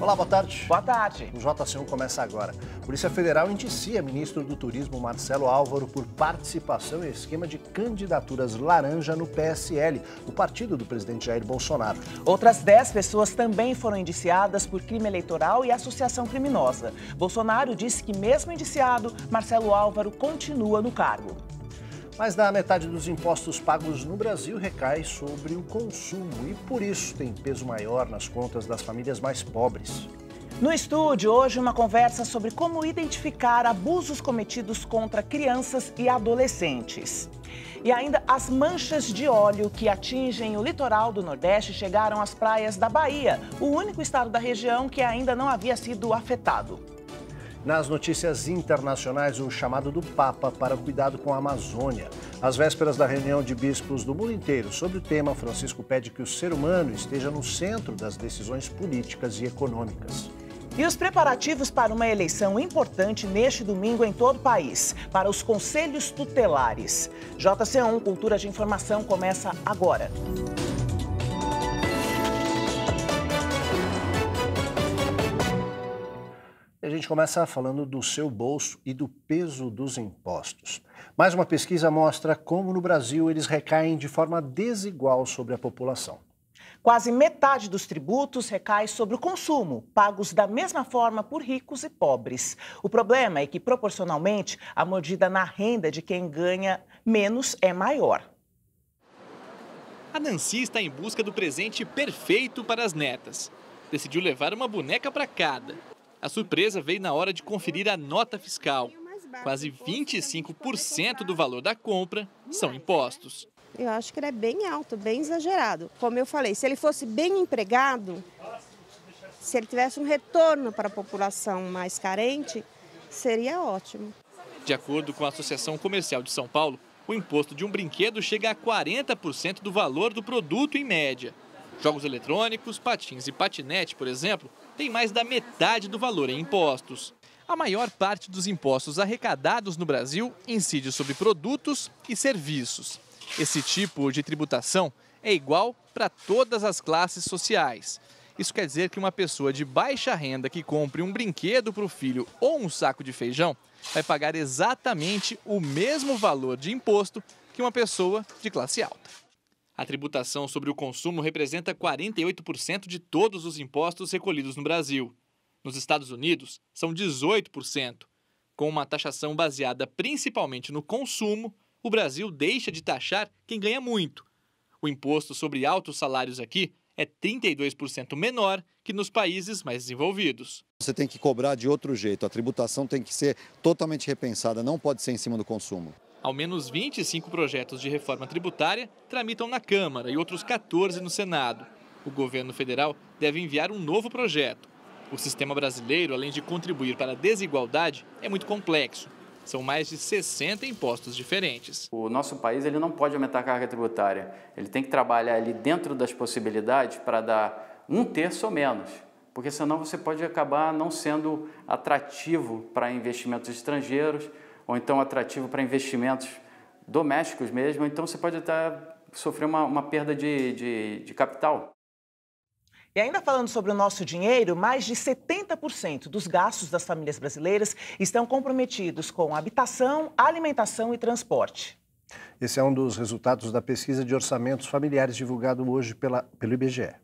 Olá, boa tarde. Boa tarde. O JC1 começa agora. Polícia Federal indicia ministro do Turismo Marcelo Álvaro por participação em esquema de candidaturas laranja no PSL, o partido do presidente Jair Bolsonaro. Outras 10 pessoas também foram indiciadas por crime eleitoral e associação criminosa. Bolsonaro disse que, mesmo indiciado, Marcelo Álvaro continua no cargo mais da metade dos impostos pagos no Brasil recai sobre o consumo e, por isso, tem peso maior nas contas das famílias mais pobres. No estúdio, hoje, uma conversa sobre como identificar abusos cometidos contra crianças e adolescentes. E ainda as manchas de óleo que atingem o litoral do Nordeste chegaram às praias da Bahia, o único estado da região que ainda não havia sido afetado. Nas notícias internacionais, o chamado do Papa para o cuidado com a Amazônia. Às vésperas da reunião de bispos do mundo inteiro sobre o tema, Francisco pede que o ser humano esteja no centro das decisões políticas e econômicas. E os preparativos para uma eleição importante neste domingo em todo o país, para os conselhos tutelares. JC1 Cultura de Informação começa agora. gente começa falando do seu bolso e do peso dos impostos. Mais uma pesquisa mostra como no Brasil eles recaem de forma desigual sobre a população. Quase metade dos tributos recai sobre o consumo, pagos da mesma forma por ricos e pobres. O problema é que, proporcionalmente, a mordida na renda de quem ganha menos é maior. A Nancy está em busca do presente perfeito para as netas. Decidiu levar uma boneca para cada. A surpresa veio na hora de conferir a nota fiscal. Quase 25% do valor da compra são impostos. Eu acho que ele é bem alto, bem exagerado. Como eu falei, se ele fosse bem empregado, se ele tivesse um retorno para a população mais carente, seria ótimo. De acordo com a Associação Comercial de São Paulo, o imposto de um brinquedo chega a 40% do valor do produto em média. Jogos eletrônicos, patins e patinete, por exemplo, tem mais da metade do valor em impostos. A maior parte dos impostos arrecadados no Brasil incide sobre produtos e serviços. Esse tipo de tributação é igual para todas as classes sociais. Isso quer dizer que uma pessoa de baixa renda que compre um brinquedo para o filho ou um saco de feijão vai pagar exatamente o mesmo valor de imposto que uma pessoa de classe alta. A tributação sobre o consumo representa 48% de todos os impostos recolhidos no Brasil. Nos Estados Unidos, são 18%. Com uma taxação baseada principalmente no consumo, o Brasil deixa de taxar quem ganha muito. O imposto sobre altos salários aqui é 32% menor que nos países mais desenvolvidos. Você tem que cobrar de outro jeito, a tributação tem que ser totalmente repensada, não pode ser em cima do consumo. Ao menos 25 projetos de reforma tributária tramitam na Câmara e outros 14 no Senado. O governo federal deve enviar um novo projeto. O sistema brasileiro, além de contribuir para a desigualdade, é muito complexo. São mais de 60 impostos diferentes. O nosso país ele não pode aumentar a carga tributária. Ele tem que trabalhar ali dentro das possibilidades para dar um terço ou menos, porque senão você pode acabar não sendo atrativo para investimentos estrangeiros, ou então atrativo para investimentos domésticos mesmo, então você pode até sofrer uma, uma perda de, de, de capital. E ainda falando sobre o nosso dinheiro, mais de 70% dos gastos das famílias brasileiras estão comprometidos com habitação, alimentação e transporte. Esse é um dos resultados da pesquisa de orçamentos familiares divulgado hoje pela, pelo IBGE.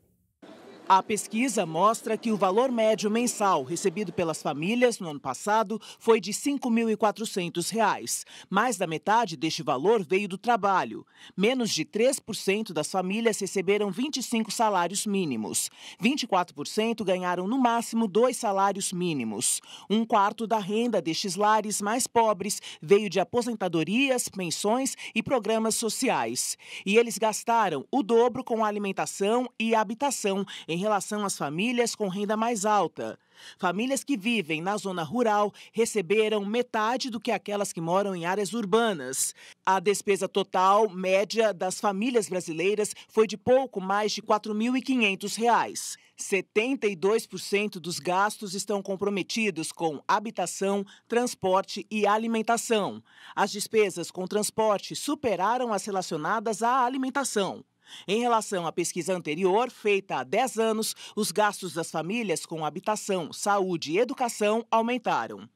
A pesquisa mostra que o valor médio mensal recebido pelas famílias no ano passado foi de R$ 5.400. Mais da metade deste valor veio do trabalho. Menos de 3% das famílias receberam 25 salários mínimos. 24% ganharam no máximo dois salários mínimos. Um quarto da renda destes lares mais pobres veio de aposentadorias, pensões e programas sociais. E eles gastaram o dobro com alimentação e habitação em relação às famílias com renda mais alta. Famílias que vivem na zona rural receberam metade do que aquelas que moram em áreas urbanas. A despesa total média das famílias brasileiras foi de pouco mais de R$ 4.500. 72% dos gastos estão comprometidos com habitação, transporte e alimentação. As despesas com transporte superaram as relacionadas à alimentação. Em relação à pesquisa anterior, feita há 10 anos, os gastos das famílias com habitação, saúde e educação aumentaram.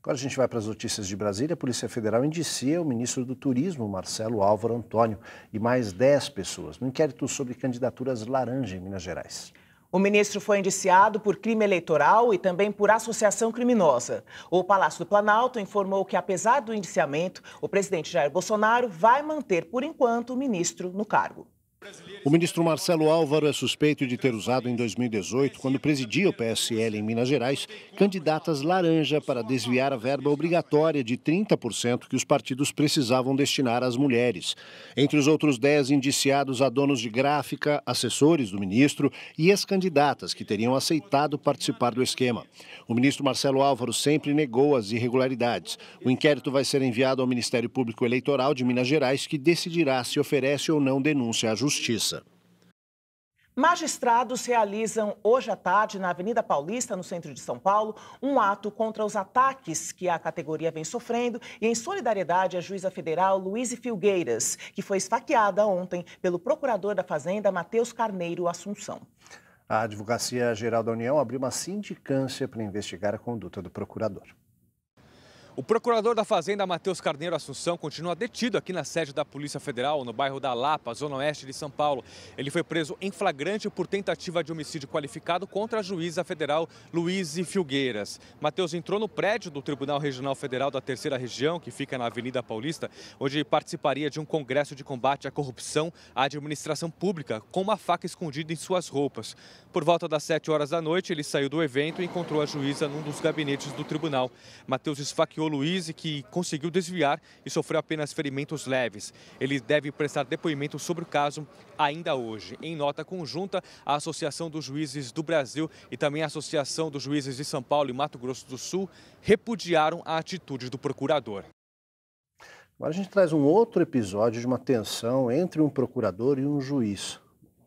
Agora a gente vai para as notícias de Brasília. A Polícia Federal indicia o ministro do Turismo, Marcelo Álvaro Antônio, e mais 10 pessoas no inquérito sobre candidaturas laranja em Minas Gerais. O ministro foi indiciado por crime eleitoral e também por associação criminosa. O Palácio do Planalto informou que, apesar do indiciamento, o presidente Jair Bolsonaro vai manter, por enquanto, o ministro no cargo. O ministro Marcelo Álvaro é suspeito de ter usado em 2018, quando presidia o PSL em Minas Gerais, candidatas laranja para desviar a verba obrigatória de 30% que os partidos precisavam destinar às mulheres. Entre os outros 10 indiciados há donos de gráfica, assessores do ministro e ex-candidatas que teriam aceitado participar do esquema. O ministro Marcelo Álvaro sempre negou as irregularidades. O inquérito vai ser enviado ao Ministério Público Eleitoral de Minas Gerais, que decidirá se oferece ou não denúncia à justiça. Justiça. Magistrados realizam hoje à tarde, na Avenida Paulista, no centro de São Paulo, um ato contra os ataques que a categoria vem sofrendo e em solidariedade à juíza federal Luíse Filgueiras, que foi esfaqueada ontem pelo procurador da Fazenda, Matheus Carneiro Assunção. A Advocacia Geral da União abriu uma sindicância para investigar a conduta do procurador. O procurador da Fazenda, Matheus Carneiro Assunção, continua detido aqui na sede da Polícia Federal, no bairro da Lapa, zona oeste de São Paulo. Ele foi preso em flagrante por tentativa de homicídio qualificado contra a juíza federal Luiz Filgueiras. Matheus entrou no prédio do Tribunal Regional Federal da Terceira Região, que fica na Avenida Paulista, onde participaria de um congresso de combate à corrupção à administração pública, com uma faca escondida em suas roupas. Por volta das 7 horas da noite, ele saiu do evento e encontrou a juíza num dos gabinetes do tribunal. Matheus esfaqueou Luiz, que conseguiu desviar e sofreu apenas ferimentos leves. Ele deve prestar depoimento sobre o caso ainda hoje. Em nota conjunta, a Associação dos Juízes do Brasil e também a Associação dos Juízes de São Paulo e Mato Grosso do Sul repudiaram a atitude do procurador. Agora a gente traz um outro episódio de uma tensão entre um procurador e um juiz.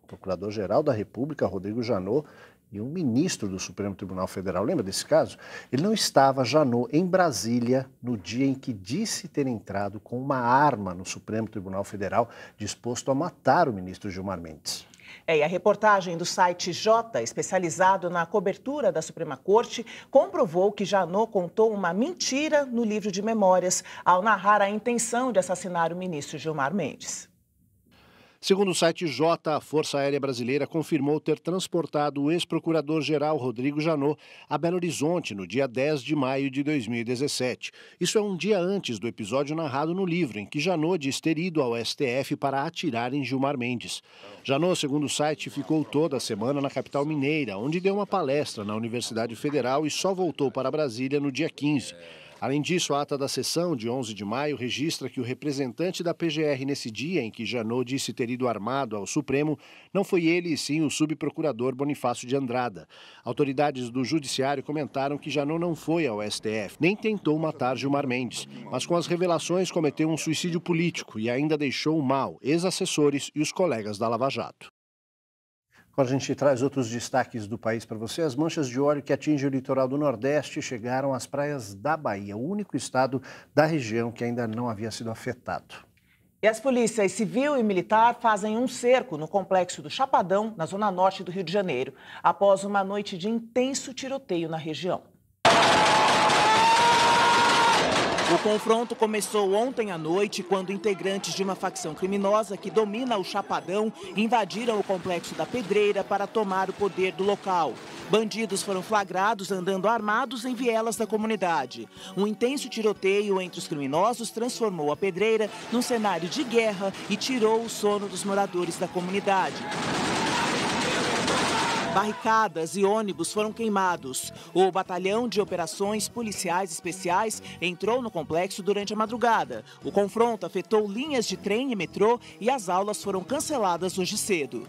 O Procurador-Geral da República, Rodrigo Janot, e um ministro do Supremo Tribunal Federal, lembra desse caso? Ele não estava, Janot, em Brasília no dia em que disse ter entrado com uma arma no Supremo Tribunal Federal disposto a matar o ministro Gilmar Mendes. É, e a reportagem do site J, especializado na cobertura da Suprema Corte, comprovou que Janot contou uma mentira no livro de memórias ao narrar a intenção de assassinar o ministro Gilmar Mendes. Segundo o site J, a Força Aérea Brasileira confirmou ter transportado o ex-procurador-geral Rodrigo Janot a Belo Horizonte no dia 10 de maio de 2017. Isso é um dia antes do episódio narrado no livro, em que Janot diz ter ido ao STF para atirar em Gilmar Mendes. Janot, segundo o site, ficou toda a semana na capital mineira, onde deu uma palestra na Universidade Federal e só voltou para Brasília no dia 15. Além disso, a ata da sessão de 11 de maio registra que o representante da PGR nesse dia em que Janot disse ter ido armado ao Supremo não foi ele, e sim o subprocurador Bonifácio de Andrada. Autoridades do Judiciário comentaram que Janot não foi ao STF, nem tentou matar Gilmar Mendes, mas com as revelações cometeu um suicídio político e ainda deixou mal ex-assessores e os colegas da Lava Jato. Agora a gente traz outros destaques do país para você. As manchas de óleo que atingem o litoral do Nordeste chegaram às praias da Bahia, o único estado da região que ainda não havia sido afetado. E as polícias civil e militar fazem um cerco no complexo do Chapadão, na zona norte do Rio de Janeiro, após uma noite de intenso tiroteio na região. O confronto começou ontem à noite, quando integrantes de uma facção criminosa que domina o Chapadão invadiram o complexo da Pedreira para tomar o poder do local. Bandidos foram flagrados andando armados em vielas da comunidade. Um intenso tiroteio entre os criminosos transformou a Pedreira num cenário de guerra e tirou o sono dos moradores da comunidade. Barricadas e ônibus foram queimados. O batalhão de operações policiais especiais entrou no complexo durante a madrugada. O confronto afetou linhas de trem e metrô e as aulas foram canceladas hoje cedo.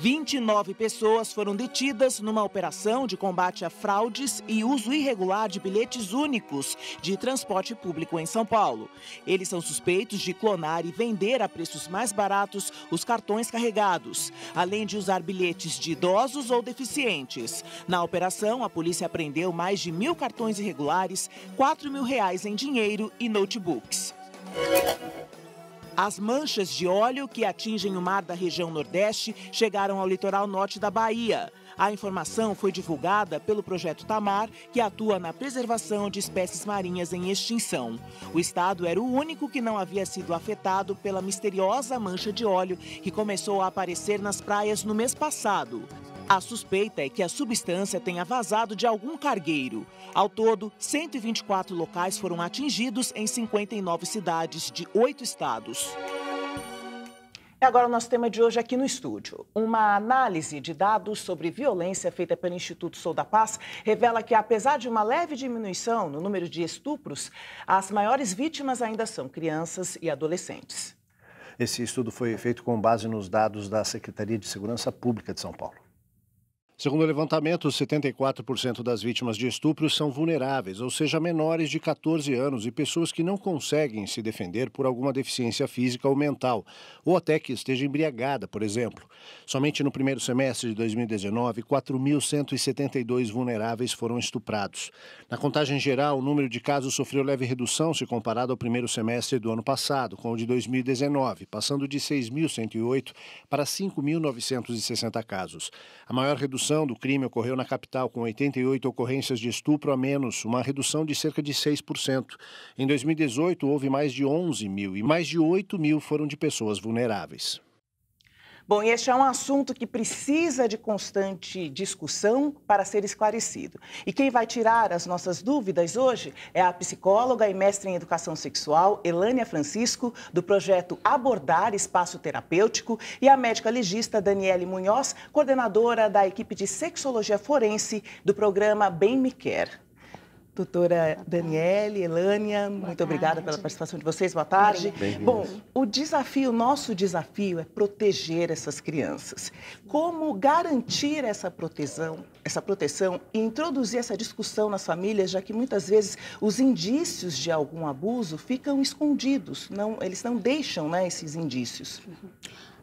29 pessoas foram detidas numa operação de combate a fraudes e uso irregular de bilhetes únicos de transporte público em São Paulo. Eles são suspeitos de clonar e vender a preços mais baratos os cartões carregados, além de usar bilhetes de idosos ou deficientes. Na operação, a polícia apreendeu mais de mil cartões irregulares, 4 mil reais em dinheiro e notebooks. As manchas de óleo que atingem o mar da região Nordeste chegaram ao litoral norte da Bahia. A informação foi divulgada pelo projeto Tamar, que atua na preservação de espécies marinhas em extinção. O estado era o único que não havia sido afetado pela misteriosa mancha de óleo que começou a aparecer nas praias no mês passado. A suspeita é que a substância tenha vazado de algum cargueiro. Ao todo, 124 locais foram atingidos em 59 cidades de oito estados. E agora o nosso tema de hoje aqui no estúdio. Uma análise de dados sobre violência feita pelo Instituto Sou da Paz revela que, apesar de uma leve diminuição no número de estupros, as maiores vítimas ainda são crianças e adolescentes. Esse estudo foi feito com base nos dados da Secretaria de Segurança Pública de São Paulo. Segundo o levantamento, 74% das vítimas de estupro são vulneráveis, ou seja, menores de 14 anos e pessoas que não conseguem se defender por alguma deficiência física ou mental, ou até que esteja embriagada, por exemplo. Somente no primeiro semestre de 2019, 4.172 vulneráveis foram estuprados. Na contagem geral, o número de casos sofreu leve redução se comparado ao primeiro semestre do ano passado, com o de 2019, passando de 6.108 para 5.960 casos. A maior redução redução do crime ocorreu na capital, com 88 ocorrências de estupro a menos, uma redução de cerca de 6%. Em 2018, houve mais de 11 mil e mais de 8 mil foram de pessoas vulneráveis. Bom, este é um assunto que precisa de constante discussão para ser esclarecido. E quem vai tirar as nossas dúvidas hoje é a psicóloga e mestre em educação sexual Elânia Francisco, do projeto Abordar Espaço Terapêutico, e a médica legista Daniele Munhoz, coordenadora da equipe de sexologia forense do programa Bem Me Quer. Doutora Daniele, Elânia, Boa muito tarde. obrigada pela participação de vocês. Boa tarde. Bom, o desafio, o nosso desafio é proteger essas crianças. Como garantir essa proteção, essa proteção e introduzir essa discussão nas famílias, já que muitas vezes os indícios de algum abuso ficam escondidos, não, eles não deixam, né, esses indícios. Uhum.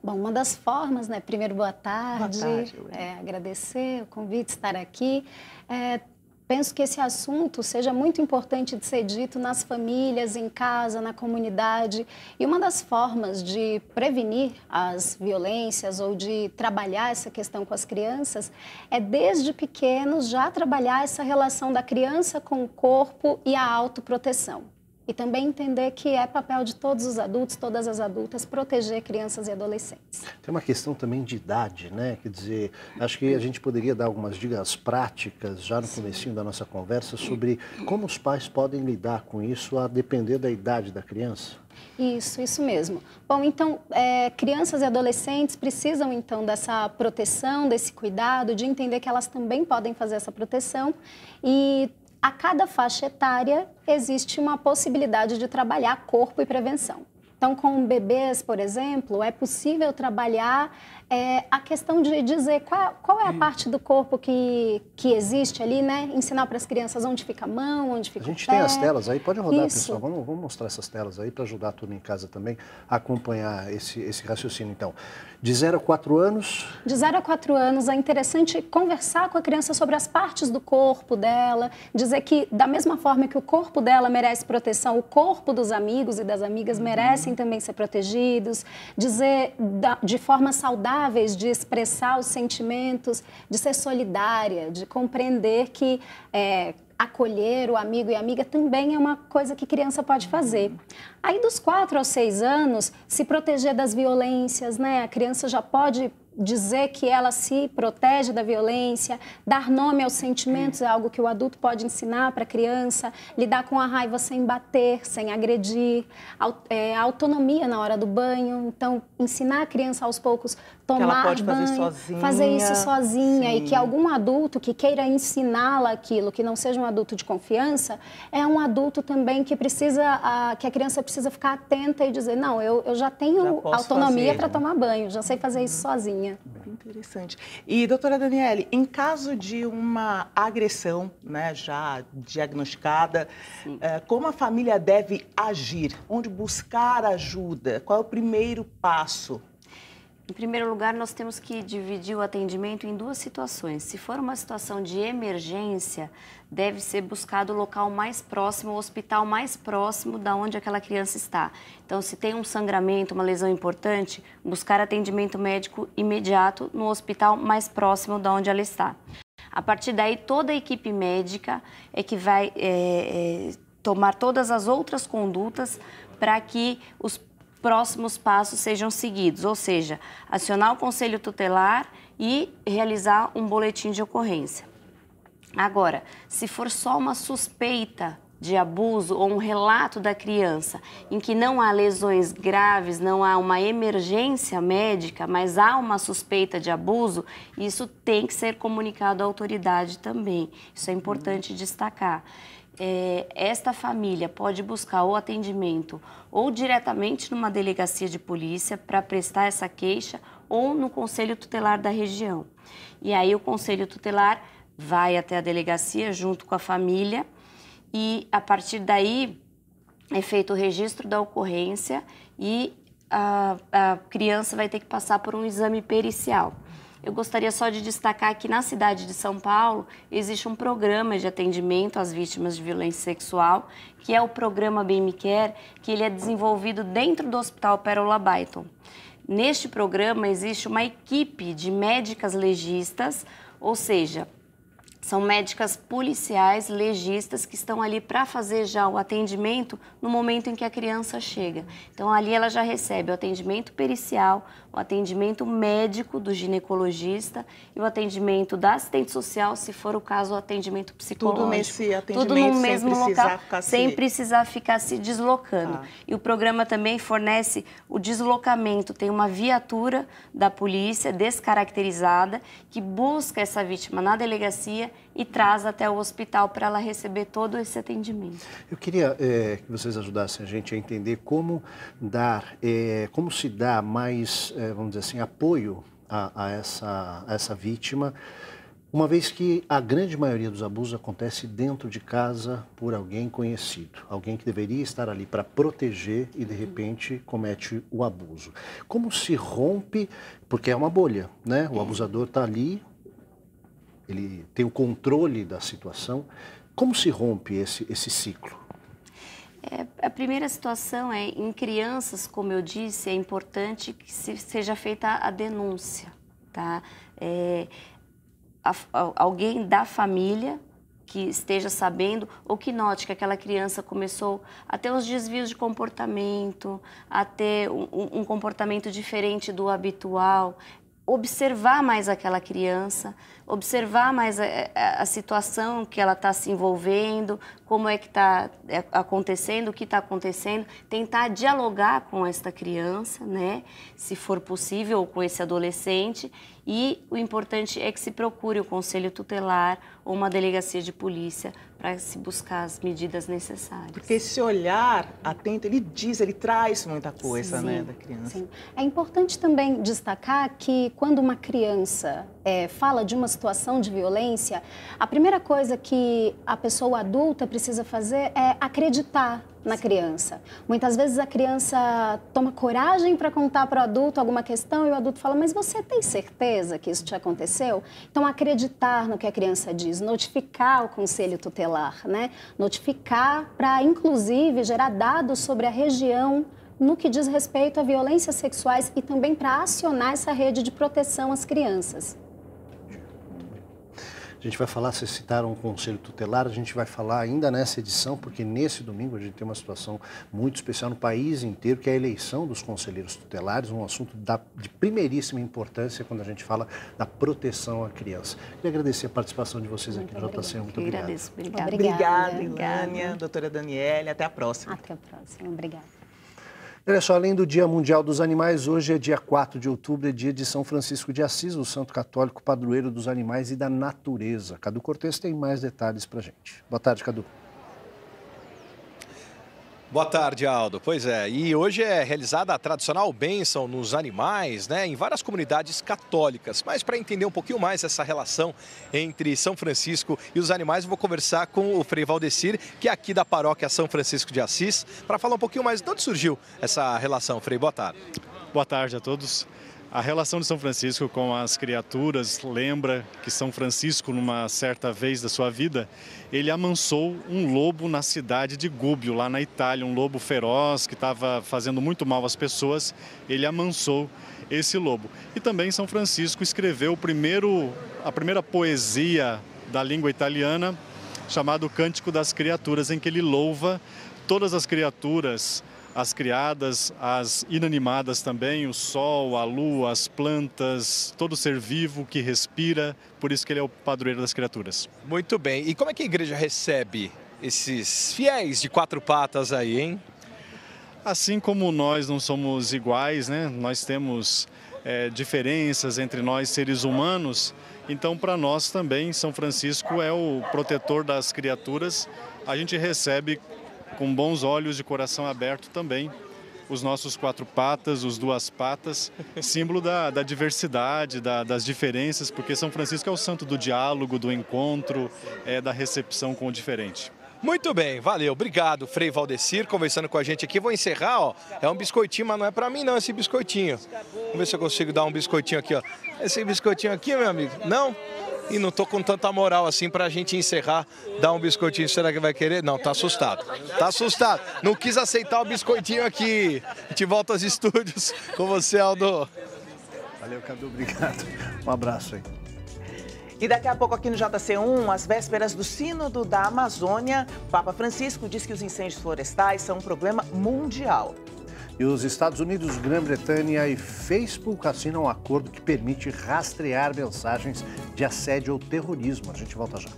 Bom, uma das formas, né? Primeiro, boa tarde. Boa tarde é, agradecer o convite, estar aqui. É, penso que esse assunto seja muito importante de ser dito nas famílias, em casa, na comunidade. E uma das formas de prevenir as violências ou de trabalhar essa questão com as crianças é, desde pequenos, já trabalhar essa relação da criança com o corpo e a autoproteção. E também entender que é papel de todos os adultos, todas as adultas, proteger crianças e adolescentes. Tem uma questão também de idade, né? Quer dizer, acho que a gente poderia dar algumas dicas práticas já no começo da nossa conversa sobre como os pais podem lidar com isso a depender da idade da criança. Isso, isso mesmo. Bom, então, é, crianças e adolescentes precisam, então, dessa proteção, desse cuidado, de entender que elas também podem fazer essa proteção e a cada faixa etária existe uma possibilidade de trabalhar corpo e prevenção. Então, com bebês, por exemplo, é possível trabalhar é a questão de dizer qual, qual é a parte do corpo que, que existe ali, né? Ensinar para as crianças onde fica a mão, onde fica a gente o pé. tem as telas aí, pode rodar, Isso. pessoal. Vamos, vamos mostrar essas telas aí para ajudar a turma em casa também a acompanhar esse, esse raciocínio, então. De 0 a 4 anos? De 0 a 4 anos é interessante conversar com a criança sobre as partes do corpo dela, dizer que da mesma forma que o corpo dela merece proteção, o corpo dos amigos e das amigas uhum. merecem também ser protegidos, dizer da, de forma saudável vulneráveis, de expressar os sentimentos, de ser solidária, de compreender que é, acolher o amigo e amiga também é uma coisa que criança pode fazer. Aí dos quatro aos seis anos, se proteger das violências, né? A criança já pode dizer que ela se protege da violência, dar nome aos sentimentos é algo que o adulto pode ensinar para a criança, lidar com a raiva sem bater, sem agredir, é, autonomia na hora do banho. Então, ensinar a criança aos poucos tomar que ela pode banho, fazer, sozinha. fazer isso sozinha Sim. e que algum adulto que queira ensiná-la aquilo, que não seja um adulto de confiança, é um adulto também que precisa, que a criança precisa ficar atenta e dizer, não, eu, eu já tenho já autonomia para tomar banho, já sei fazer isso sozinha. Bem interessante. E, doutora Daniele, em caso de uma agressão, né, já diagnosticada, Sim. Eh, como a família deve agir? Onde buscar ajuda? Qual é o primeiro passo? Em primeiro lugar, nós temos que dividir o atendimento em duas situações. Se for uma situação de emergência, deve ser buscado o local mais próximo, o hospital mais próximo da onde aquela criança está. Então, se tem um sangramento, uma lesão importante, buscar atendimento médico imediato no hospital mais próximo da onde ela está. A partir daí, toda a equipe médica é que vai é, tomar todas as outras condutas para que os próximos passos sejam seguidos, ou seja, acionar o conselho tutelar e realizar um boletim de ocorrência. Agora, se for só uma suspeita de abuso ou um relato da criança em que não há lesões graves, não há uma emergência médica, mas há uma suspeita de abuso, isso tem que ser comunicado à autoridade também. Isso é importante destacar é, esta família pode buscar o atendimento ou diretamente numa delegacia de polícia para prestar essa queixa ou no conselho tutelar da região. E aí o conselho tutelar vai até a delegacia junto com a família e a partir daí é feito o registro da ocorrência e a, a criança vai ter que passar por um exame pericial. Eu gostaria só de destacar que na cidade de São Paulo existe um programa de atendimento às vítimas de violência sexual, que é o programa Bem Quer, que ele é desenvolvido dentro do Hospital Pérola Baiton. Neste programa existe uma equipe de médicas legistas, ou seja, são médicas policiais, legistas, que estão ali para fazer já o atendimento no momento em que a criança chega. Então, ali ela já recebe o atendimento pericial, o atendimento médico do ginecologista e o atendimento da assistente social, se for o caso, o atendimento psicológico. Tudo nesse atendimento, Tudo no mesmo sem local, se... sem precisar ficar se deslocando. Ah. E o programa também fornece o deslocamento, tem uma viatura da polícia descaracterizada que busca essa vítima na delegacia e traz até o hospital para ela receber todo esse atendimento. Eu queria é, que vocês ajudassem a gente a entender como dar, é, como se dá mais, é, vamos dizer assim, apoio a, a essa, a essa vítima, uma vez que a grande maioria dos abusos acontece dentro de casa por alguém conhecido, alguém que deveria estar ali para proteger e de repente comete o abuso. Como se rompe, porque é uma bolha, né? O é. abusador está ali, ele tem o controle da situação. Como se rompe esse, esse ciclo? É, a primeira situação é, em crianças, como eu disse, é importante que se, seja feita a denúncia, tá? É, a, a, alguém da família que esteja sabendo ou que note que aquela criança começou a ter uns desvios de comportamento, a ter um, um comportamento diferente do habitual observar mais aquela criança, observar mais a, a, situação que ela está se envolvendo, como é que está é, acontecendo, o que está acontecendo, tentar dialogar com esta criança, né, se for possível, ou com esse adolescente, e o importante é que se procure o conselho tutelar ou uma delegacia de polícia para se buscar as medidas necessárias. Porque esse olhar atento, ele diz, ele traz muita coisa, sim, né, da criança. Sim. É importante também destacar que quando uma criança é, fala de uma situação de violência, a primeira coisa que a pessoa adulta precisa fazer é acreditar na criança. Muitas vezes a criança toma coragem para contar para o adulto alguma questão e o adulto fala: Mas você tem certeza que isso te aconteceu? Então, acreditar no que a criança diz, notificar o conselho tutelar, né? notificar para, inclusive, gerar dados sobre a região no que diz respeito a violências sexuais e também para acionar essa rede de proteção às crianças. A gente vai falar, vocês citaram o Conselho Tutelar, a gente vai falar ainda nessa edição, porque nesse domingo a gente tem uma situação muito especial no país inteiro, que é a eleição dos conselheiros tutelares, um assunto da, de primeiríssima importância quando a gente fala da proteção à criança. Queria agradecer a participação de vocês muito aqui no JC. Muito obrigado. Agradeço. Obrigada. Obrigada, Ilânia, doutora Daniele. Até a próxima. Até a próxima. Obrigada. Olha só, além do Dia Mundial dos Animais, hoje é dia 4 de outubro, é dia de São Francisco de Assis, o santo católico padroeiro dos animais e da natureza. Cadu Cortes tem mais detalhes para gente. Boa tarde, Cadu. Boa tarde, Aldo. Pois é, e hoje é realizada a tradicional bênção nos animais, né, em várias comunidades católicas. Mas para entender um pouquinho mais essa relação entre São Francisco e os animais, vou conversar com o Frei Valdecir, que é aqui da paróquia São Francisco de Assis, para falar um pouquinho mais de onde surgiu essa relação. Frei, boa tarde. Boa tarde a todos. A relação de São Francisco com as criaturas lembra que São Francisco, numa certa vez da sua vida, ele amansou um lobo na cidade de Gubbio, lá na Itália, um lobo feroz que estava fazendo muito mal às pessoas. Ele amansou esse lobo. E também São Francisco escreveu primeiro, a primeira poesia da língua italiana, chamado Cântico das Criaturas, em que ele louva todas as criaturas as criadas, as inanimadas também, o sol, a lua, as plantas, todo ser vivo que respira, por isso que ele é o padroeiro das criaturas. Muito bem. E como é que a igreja recebe esses fiéis de quatro patas aí, hein? Assim como nós não somos iguais, né? Nós temos é, diferenças entre nós seres humanos. Então, para nós também, São Francisco é o protetor das criaturas. A gente recebe com bons olhos e coração aberto também os nossos quatro patas, os duas patas, símbolo da, da diversidade, da, das diferenças, porque São Francisco é o santo do diálogo, do encontro, é, da recepção com o diferente. Muito bem, valeu. Obrigado, Frei Valdecir, conversando com a gente aqui. Vou encerrar, ó. É um biscoitinho, mas não é para mim não esse biscoitinho. Vamos ver se eu consigo dar um biscoitinho aqui, ó. Esse biscoitinho aqui, meu amigo? Não? E não tô com tanta moral assim pra gente encerrar, dar um biscoitinho. Será que vai querer? Não, tá assustado. Tá assustado. Não quis aceitar o biscoitinho aqui. A gente volta aos estúdios com você, Aldo. Valeu, Cadu. Obrigado. Um abraço aí. E daqui a pouco aqui no JC1, às vésperas do Sínodo da Amazônia, Papa Francisco diz que os incêndios florestais são um problema mundial. E os Estados Unidos, Grã-Bretanha e Facebook assinam um acordo que permite rastrear mensagens de assédio ou terrorismo. A gente volta já.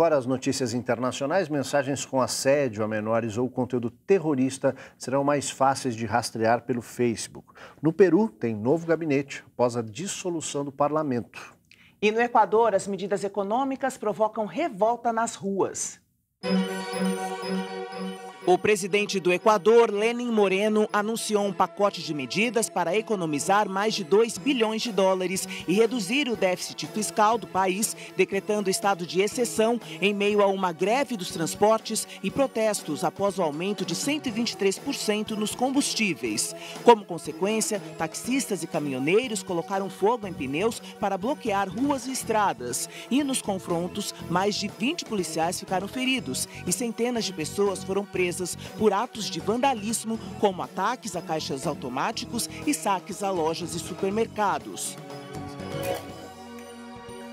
Agora as notícias internacionais, mensagens com assédio a menores ou conteúdo terrorista serão mais fáceis de rastrear pelo Facebook. No Peru tem novo gabinete após a dissolução do parlamento. E no Equador as medidas econômicas provocam revolta nas ruas. O presidente do Equador, Lenin Moreno, anunciou um pacote de medidas para economizar mais de 2 bilhões de dólares e reduzir o déficit fiscal do país, decretando estado de exceção em meio a uma greve dos transportes e protestos após o aumento de 123% nos combustíveis. Como consequência, taxistas e caminhoneiros colocaram fogo em pneus para bloquear ruas e estradas. E nos confrontos, mais de 20 policiais ficaram feridos e centenas de pessoas foram presas por atos de vandalismo, como ataques a caixas automáticos e saques a lojas e supermercados.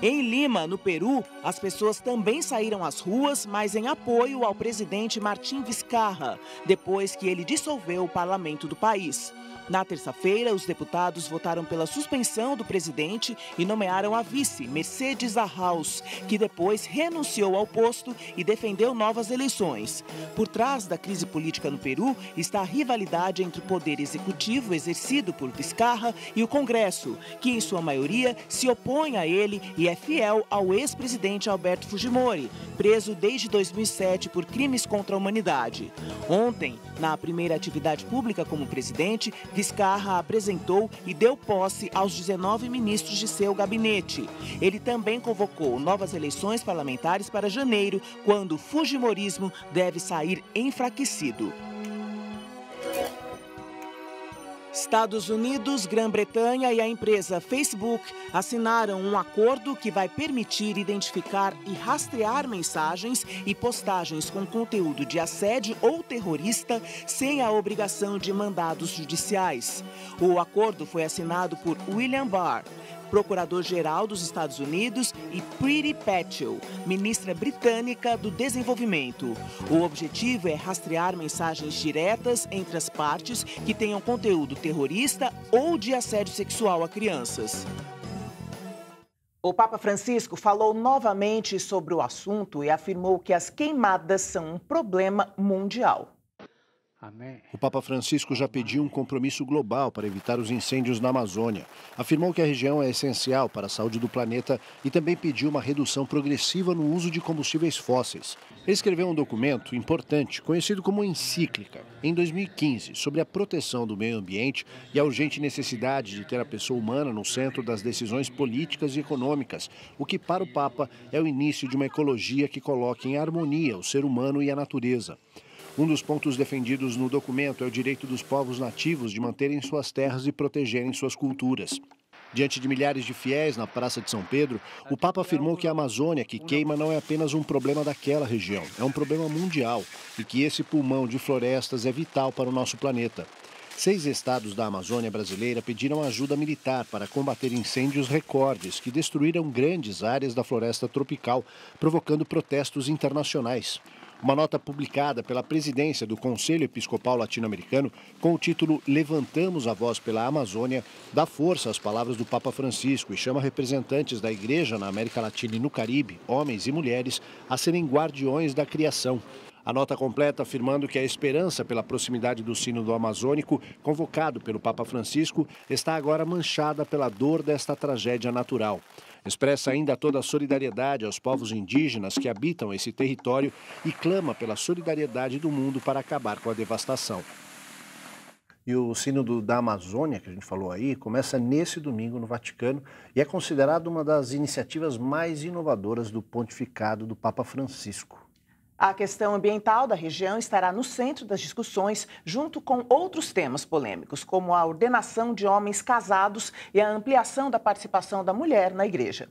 Em Lima, no Peru, as pessoas também saíram às ruas, mas em apoio ao presidente Martim Vizcarra, depois que ele dissolveu o parlamento do país. Na terça-feira, os deputados votaram pela suspensão do presidente e nomearam a vice, Mercedes Arraus, que depois renunciou ao posto e defendeu novas eleições. Por trás da crise política no Peru está a rivalidade entre o poder executivo, exercido por Vizcarra, e o Congresso, que em sua maioria se opõe a ele e é fiel ao ex-presidente Alberto Fujimori, preso desde 2007 por crimes contra a humanidade. Ontem, na primeira atividade pública como presidente, Vizcarra apresentou e deu posse aos 19 ministros de seu gabinete. Ele também convocou novas eleições parlamentares para janeiro, quando o Fujimorismo deve sair enfraquecido. Estados Unidos, Grã-Bretanha e a empresa Facebook assinaram um acordo que vai permitir identificar e rastrear mensagens e postagens com conteúdo de assédio ou terrorista sem a obrigação de mandados judiciais. O acordo foi assinado por William Barr, procurador-geral dos Estados Unidos, e Priti Patel, ministra britânica do Desenvolvimento. O objetivo é rastrear mensagens diretas entre as partes que tenham conteúdo terrorista ou de assédio sexual a crianças. O Papa Francisco falou novamente sobre o assunto e afirmou que as queimadas são um problema mundial. O Papa Francisco já pediu um compromisso global para evitar os incêndios na Amazônia. Afirmou que a região é essencial para a saúde do planeta e também pediu uma redução progressiva no uso de combustíveis fósseis. Ele escreveu um documento importante, conhecido como Encíclica, em 2015, sobre a proteção do meio ambiente e a urgente necessidade de ter a pessoa humana no centro das decisões políticas e econômicas, o que, para o Papa, é o início de uma ecologia que coloque em harmonia o ser humano e a natureza. Um dos pontos defendidos no documento é o direito dos povos nativos de manterem suas terras e protegerem suas culturas. Diante de milhares de fiéis na Praça de São Pedro, o Papa afirmou que a Amazônia que queima não é apenas um problema daquela região, é um problema mundial e que esse pulmão de florestas é vital para o nosso planeta. Seis estados da Amazônia brasileira pediram ajuda militar para combater incêndios recordes que destruíram grandes áreas da floresta tropical, provocando protestos internacionais. Uma nota publicada pela presidência do Conselho Episcopal Latino-Americano com o título Levantamos a Voz pela Amazônia dá força às palavras do Papa Francisco e chama representantes da Igreja na América Latina e no Caribe, homens e mulheres, a serem guardiões da criação. A nota completa afirmando que a esperança pela proximidade do Sínodo Amazônico, convocado pelo Papa Francisco, está agora manchada pela dor desta tragédia natural. Expressa ainda toda a solidariedade aos povos indígenas que habitam esse território e clama pela solidariedade do mundo para acabar com a devastação. E o Sínodo da Amazônia, que a gente falou aí, começa nesse domingo no Vaticano e é considerado uma das iniciativas mais inovadoras do pontificado do Papa Francisco. A questão ambiental da região estará no centro das discussões, junto com outros temas polêmicos, como a ordenação de homens casados e a ampliação da participação da mulher na igreja.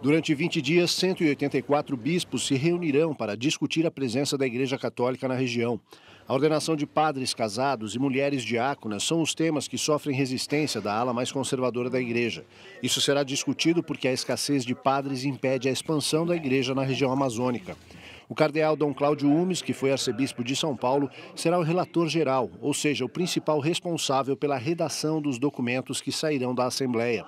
Durante 20 dias, 184 bispos se reunirão para discutir a presença da Igreja Católica na região. A ordenação de padres casados e mulheres diáconas são os temas que sofrem resistência da ala mais conservadora da igreja. Isso será discutido porque a escassez de padres impede a expansão da igreja na região amazônica. O cardeal Dom Cláudio Umes, que foi arcebispo de São Paulo, será o relator geral, ou seja, o principal responsável pela redação dos documentos que sairão da Assembleia.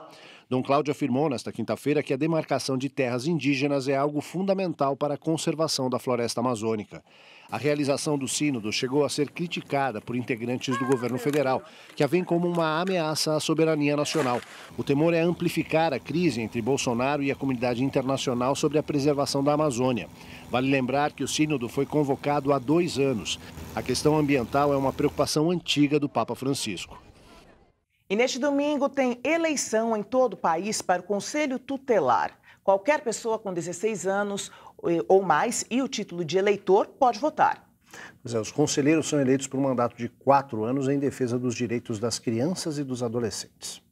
Dom Cláudio afirmou nesta quinta-feira que a demarcação de terras indígenas é algo fundamental para a conservação da floresta amazônica. A realização do sínodo chegou a ser criticada por integrantes do governo federal, que a vem como uma ameaça à soberania nacional. O temor é amplificar a crise entre Bolsonaro e a comunidade internacional sobre a preservação da Amazônia. Vale lembrar que o sínodo foi convocado há dois anos. A questão ambiental é uma preocupação antiga do Papa Francisco. E neste domingo tem eleição em todo o país para o Conselho Tutelar. Qualquer pessoa com 16 anos eh, ou mais e o título de eleitor pode votar. Pois é, os conselheiros são eleitos por um mandato de quatro anos em defesa dos direitos das crianças e dos adolescentes. O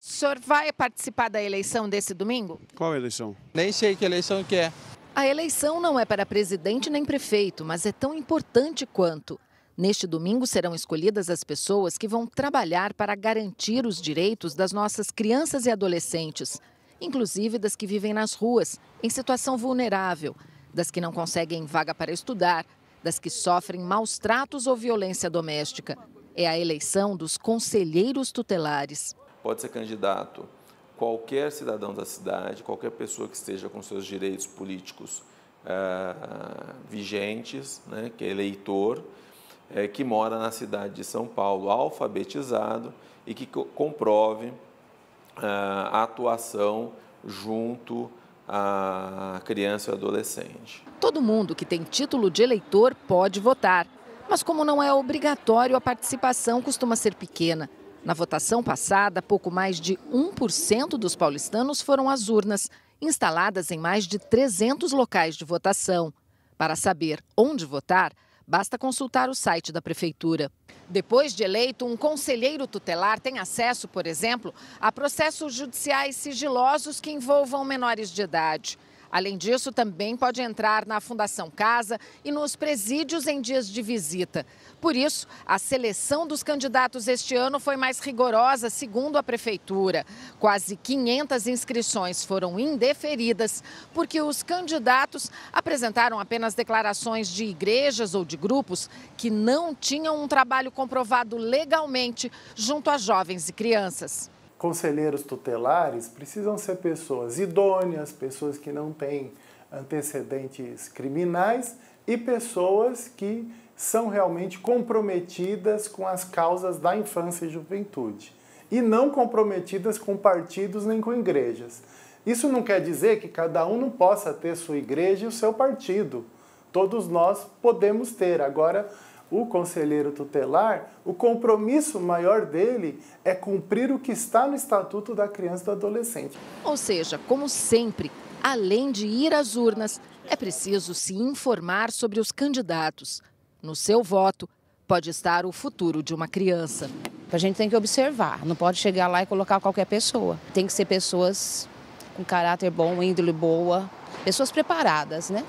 senhor vai participar da eleição desse domingo? Qual eleição? Nem sei que eleição que é. A eleição não é para presidente nem prefeito, mas é tão importante quanto. Neste domingo serão escolhidas as pessoas que vão trabalhar para garantir os direitos das nossas crianças e adolescentes, inclusive das que vivem nas ruas, em situação vulnerável, das que não conseguem vaga para estudar, das que sofrem maus tratos ou violência doméstica. É a eleição dos conselheiros tutelares. Pode ser candidato qualquer cidadão da cidade, qualquer pessoa que esteja com seus direitos políticos uh, vigentes, né, que é eleitor, é, que mora na cidade de São Paulo, alfabetizado e que co comprove é, a atuação junto à criança e adolescente. Todo mundo que tem título de eleitor pode votar, mas como não é obrigatório, a participação costuma ser pequena. Na votação passada, pouco mais de 1% dos paulistanos foram às urnas, instaladas em mais de 300 locais de votação. Para saber onde votar, Basta consultar o site da Prefeitura. Depois de eleito, um conselheiro tutelar tem acesso, por exemplo, a processos judiciais sigilosos que envolvam menores de idade. Além disso, também pode entrar na Fundação Casa e nos presídios em dias de visita. Por isso, a seleção dos candidatos este ano foi mais rigorosa, segundo a Prefeitura. Quase 500 inscrições foram indeferidas, porque os candidatos apresentaram apenas declarações de igrejas ou de grupos que não tinham um trabalho comprovado legalmente junto a jovens e crianças. Conselheiros tutelares precisam ser pessoas idôneas, pessoas que não têm antecedentes criminais e pessoas que são realmente comprometidas com as causas da infância e juventude e não comprometidas com partidos nem com igrejas. Isso não quer dizer que cada um não possa ter sua igreja e o seu partido. Todos nós podemos ter. Agora, o conselheiro tutelar, o compromisso maior dele é cumprir o que está no Estatuto da Criança e do Adolescente. Ou seja, como sempre, além de ir às urnas, é preciso se informar sobre os candidatos no seu voto pode estar o futuro de uma criança. A gente tem que observar, não pode chegar lá e colocar qualquer pessoa. Tem que ser pessoas com caráter bom, índole boa, pessoas preparadas, né?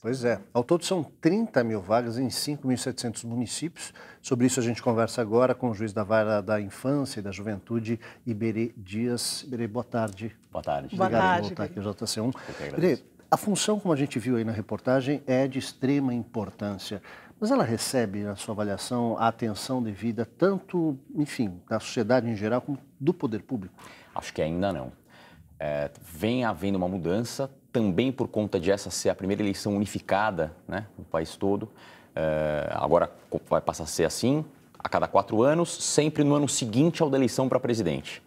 Pois é. Ao todo são 30 mil vagas em 5.700 municípios. Sobre isso a gente conversa agora com o juiz da Vara da Infância e da Juventude, Iberê Dias. Iberê, boa tarde. Boa tarde. Obrigado boa tarde, por voltar aqui ao JC1. Iberê, a função, como a gente viu aí na reportagem, é de extrema importância. Mas ela recebe, na sua avaliação, a atenção devida tanto, enfim, da sociedade em geral, como do poder público? Acho que ainda não. É, vem havendo uma mudança, também por conta de essa ser a primeira eleição unificada né, no país todo. É, agora vai passar a ser assim, a cada quatro anos, sempre no ano seguinte ao da eleição para presidente.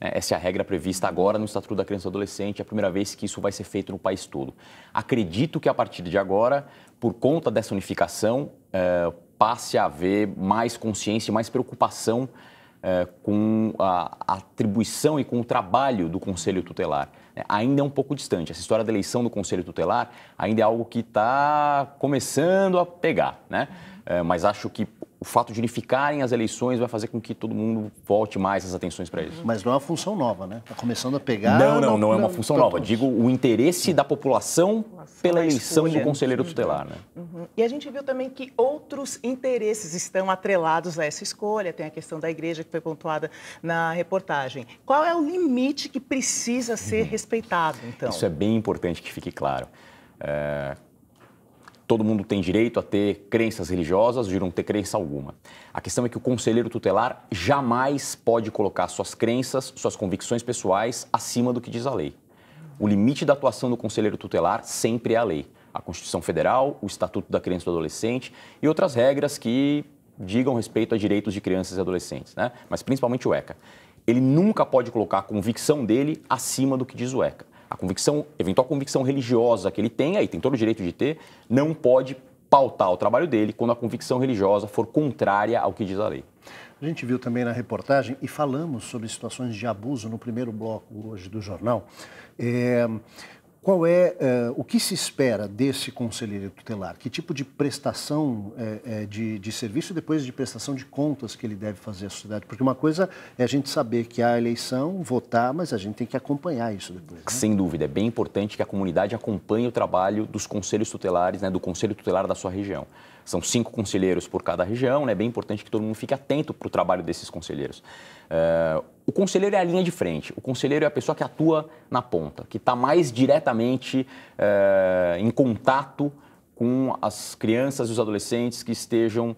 É, essa é a regra prevista agora no Estatuto da Criança e Adolescente, é a primeira vez que isso vai ser feito no país todo. Acredito que a partir de agora, por conta dessa unificação, é, passe a haver mais consciência e mais preocupação é, com a atribuição e com o trabalho do Conselho Tutelar. Ainda é um pouco distante. Essa história da eleição do Conselho Tutelar ainda é algo que está começando a pegar, né? mas acho que o fato de unificarem as eleições vai fazer com que todo mundo volte mais as atenções para isso. Uhum. Mas não é uma função nova, né? Está começando a pegar. Não, não, não é uma função nova. Digo o interesse da população pela eleição do uhum. conselheiro tutelar, né? Uhum. E a gente viu também que outros interesses estão atrelados a essa escolha. Tem a questão da igreja que foi pontuada na reportagem. Qual é o limite que precisa ser uhum. respeitado, então? Isso é bem importante que fique claro. É, Todo mundo tem direito a ter crenças religiosas, de não ter crença alguma. A questão é que o conselheiro tutelar jamais pode colocar suas crenças, suas convicções pessoais acima do que diz a lei. O limite da atuação do conselheiro tutelar sempre é a lei. A Constituição Federal, o Estatuto da Criança e do Adolescente e outras regras que digam respeito a direitos de crianças e adolescentes, né? mas principalmente o ECA. Ele nunca pode colocar a convicção dele acima do que diz o ECA. A convicção, eventual convicção religiosa que ele tem, aí tem todo o direito de ter, não pode pautar o trabalho dele quando a convicção religiosa for contrária ao que diz a lei. A gente viu também na reportagem e falamos sobre situações de abuso no primeiro bloco hoje do jornal. É qual é, é o que se espera desse conselheiro tutelar? Que tipo de prestação é, é, de, de serviço depois de prestação de contas que ele deve fazer à sociedade? Porque uma coisa é a gente saber que há eleição, votar, mas a gente tem que acompanhar isso depois. Né? Sem dúvida, é bem importante que a comunidade acompanhe o trabalho dos conselhos tutelares, né, do conselho tutelar da sua região. São cinco conselheiros por cada região, né? é bem importante que todo mundo fique atento para o trabalho desses conselheiros. Uh, o conselheiro é a linha de frente, o conselheiro é a pessoa que atua na ponta, que está mais diretamente é, em contato com as crianças e os adolescentes que estejam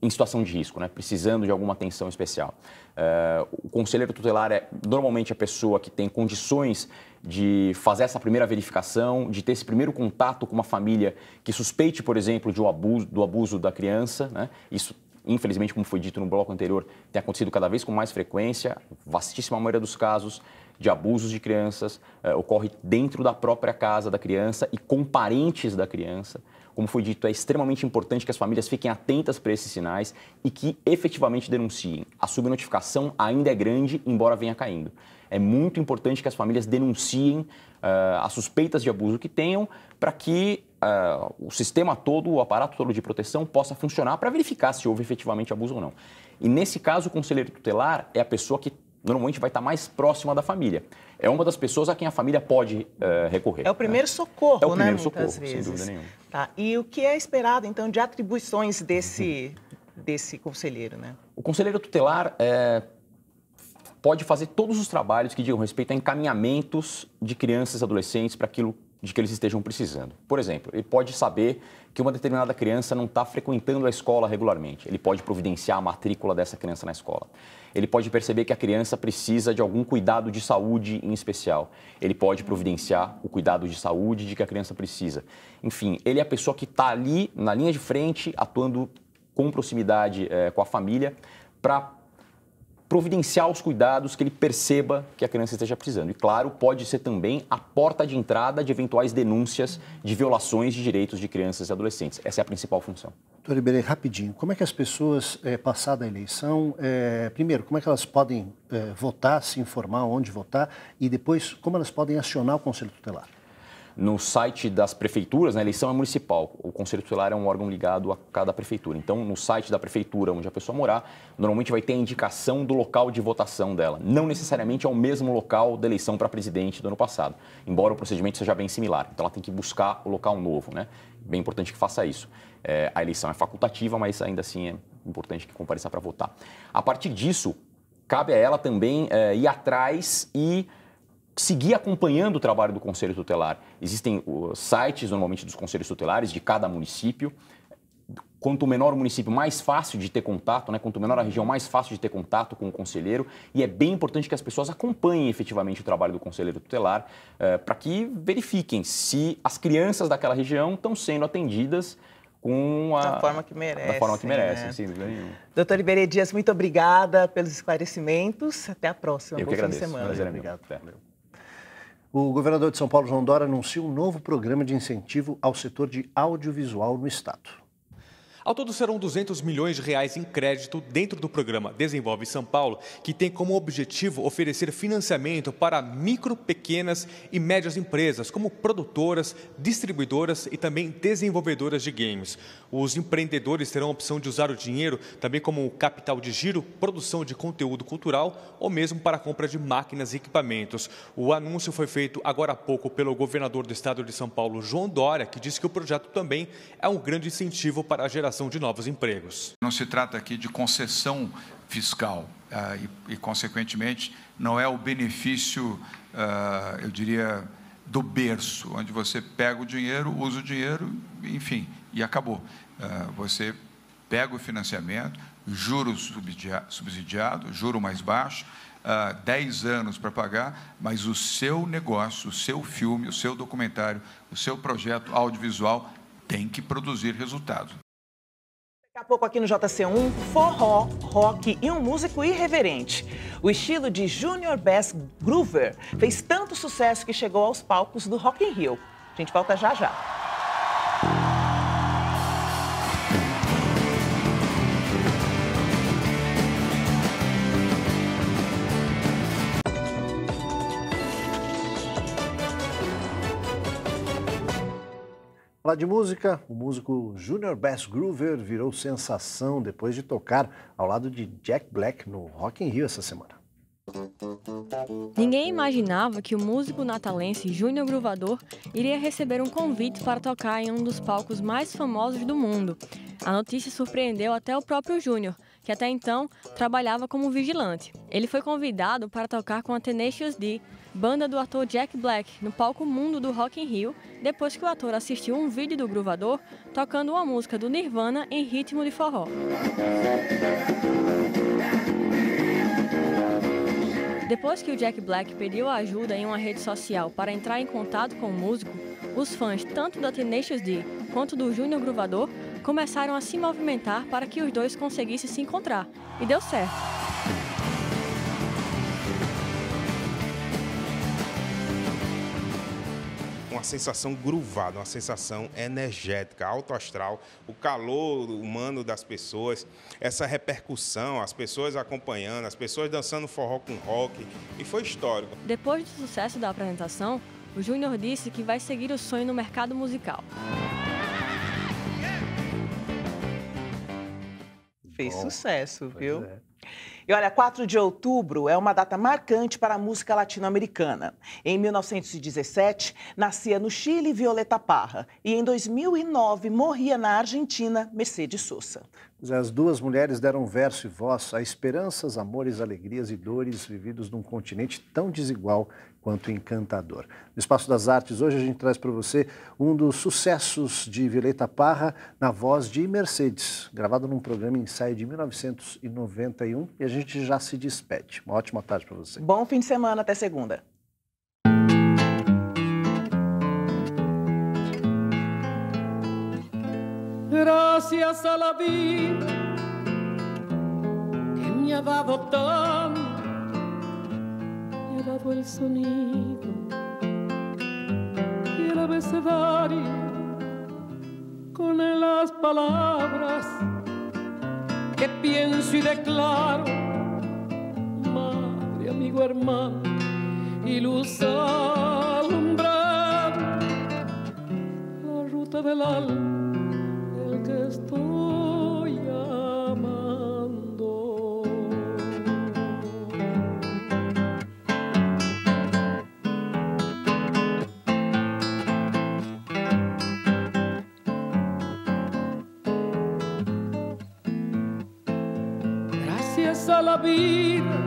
em situação de risco, né? precisando de alguma atenção especial. Eh, o conselheiro tutelar é normalmente a pessoa que tem condições de fazer essa primeira verificação, de ter esse primeiro contato com uma família que suspeite, por exemplo, de um abuso, do abuso da criança. Né? Isso infelizmente, como foi dito no bloco anterior, tem acontecido cada vez com mais frequência, vastíssima maioria dos casos de abusos de crianças eh, ocorre dentro da própria casa da criança e com parentes da criança. Como foi dito, é extremamente importante que as famílias fiquem atentas para esses sinais e que efetivamente denunciem. A subnotificação ainda é grande, embora venha caindo. É muito importante que as famílias denunciem uh, as suspeitas de abuso que tenham para que uh, o sistema todo, o aparato todo de proteção possa funcionar para verificar se houve efetivamente abuso ou não. E nesse caso, o conselheiro tutelar é a pessoa que normalmente vai estar mais próxima da família. É uma das pessoas a quem a família pode uh, recorrer. É o primeiro né? socorro, é o né, primeiro né? Socorro, Muitas sem vezes. dúvida nenhuma. Tá. E o que é esperado, então, de atribuições desse, uhum. desse conselheiro, né? O conselheiro tutelar é, pode fazer todos os trabalhos que digam respeito a encaminhamentos de crianças e adolescentes para aquilo de que eles estejam precisando. Por exemplo, ele pode saber que uma determinada criança não está frequentando a escola regularmente. Ele pode providenciar a matrícula dessa criança na escola. Ele pode perceber que a criança precisa de algum cuidado de saúde em especial. Ele pode providenciar o cuidado de saúde de que a criança precisa. Enfim, ele é a pessoa que está ali na linha de frente, atuando com proximidade é, com a família, para providenciar os cuidados que ele perceba que a criança esteja precisando. E, claro, pode ser também a porta de entrada de eventuais denúncias de violações de direitos de crianças e adolescentes. Essa é a principal função. Doutor Iberê, rapidinho, como é que as pessoas, é, passada a eleição, é, primeiro, como é que elas podem é, votar, se informar onde votar e depois, como elas podem acionar o Conselho Tutelar? no site das prefeituras, né, a eleição é municipal, o conselho tutelar é um órgão ligado a cada prefeitura. Então, no site da prefeitura onde a pessoa morar, normalmente vai ter a indicação do local de votação dela. Não necessariamente é o mesmo local da eleição para presidente do ano passado, embora o procedimento seja bem similar. Então, ela tem que buscar o local novo, né? Bem importante que faça isso. É, a eleição é facultativa, mas ainda assim é importante que compareça para votar. A partir disso, cabe a ela também é, ir atrás e seguir acompanhando o trabalho do Conselho Tutelar. Existem uh, sites, normalmente, dos Conselhos Tutelares de cada município. Quanto menor o município, mais fácil de ter contato, né? quanto menor a região, mais fácil de ter contato com o conselheiro. E é bem importante que as pessoas acompanhem efetivamente o trabalho do conselheiro tutelar eh, para que verifiquem se as crianças daquela região estão sendo atendidas com a da forma que merece. Da forma que merece, né? sem dúvida nenhuma. Doutor Iberê Dias, muito obrigada pelos esclarecimentos. Até a próxima. Eu que agradeço. semana. Prazer, é obrigado o governador de São Paulo, João Dória, anunciou um novo programa de incentivo ao setor de audiovisual no Estado. Ao todo serão 200 milhões de reais em crédito dentro do programa Desenvolve São Paulo, que tem como objetivo oferecer financiamento para micro, pequenas e médias empresas, como produtoras, distribuidoras e também desenvolvedoras de games. Os empreendedores terão a opção de usar o dinheiro também como capital de giro, produção de conteúdo cultural ou mesmo para a compra de máquinas e equipamentos. O anúncio foi feito agora há pouco pelo governador do estado de São Paulo, João Dória, que disse que o projeto também é um grande incentivo para a geração geração de novos empregos. Não se trata aqui de concessão fiscal ah, e, e consequentemente, não é o benefício, ah, eu diria, do berço, onde você pega o dinheiro, usa o dinheiro, enfim, e acabou. Ah, você pega o financiamento, juros subsidiado, juro mais baixo, 10 anos para pagar, mas o seu negócio, o seu filme, o seu documentário, o seu projeto audiovisual tem que produzir resultado a pouco aqui no JC1, forró, rock e um músico irreverente. O estilo de Junior Bass Groover fez tanto sucesso que chegou aos palcos do Rock in Rio. A gente volta já já. Falar de música, o músico Junior Bass Groover virou sensação depois de tocar ao lado de Jack Black no Rock in Rio essa semana. Ninguém imaginava que o músico natalense Júnior Gruvador iria receber um convite para tocar em um dos palcos mais famosos do mundo. A notícia surpreendeu até o próprio Júnior, que até então trabalhava como vigilante. Ele foi convidado para tocar com a Tenacious D, banda do ator Jack Black, no palco Mundo do Rock in Rio, depois que o ator assistiu um vídeo do gruvador tocando uma música do Nirvana em ritmo de forró. Depois que o Jack Black pediu ajuda em uma rede social para entrar em contato com o músico, os fãs tanto da Tenacious D quanto do Júnior Gruvador começaram a se movimentar para que os dois conseguissem se encontrar, e deu certo. uma sensação gruvada, uma sensação energética, alto astral, o calor humano das pessoas, essa repercussão, as pessoas acompanhando, as pessoas dançando forró com rock, e foi histórico. Depois do sucesso da apresentação, o Júnior disse que vai seguir o sonho no mercado musical. Fez Bom, sucesso, viu? É. E olha, 4 de outubro é uma data marcante para a música latino-americana. Em 1917, nascia no Chile Violeta Parra e em 2009 morria na Argentina Mercedes Sosa. É, as duas mulheres deram verso e voz a esperanças, amores, alegrias e dores vividos num continente tão desigual quanto encantador. No Espaço das Artes, hoje a gente traz para você um dos sucessos de Violeta Parra na voz de Mercedes, gravado num programa ensaio de 1991. E a gente já se despede. Uma ótima tarde para você. Bom fim de semana, até segunda. Gracias a la vida que me ha dado tanto. el sonido y el abecedario con las palabras que pienso y declaro, madre, amigo, hermano y luz alumbrada, la ruta del alma del que estoy. la vida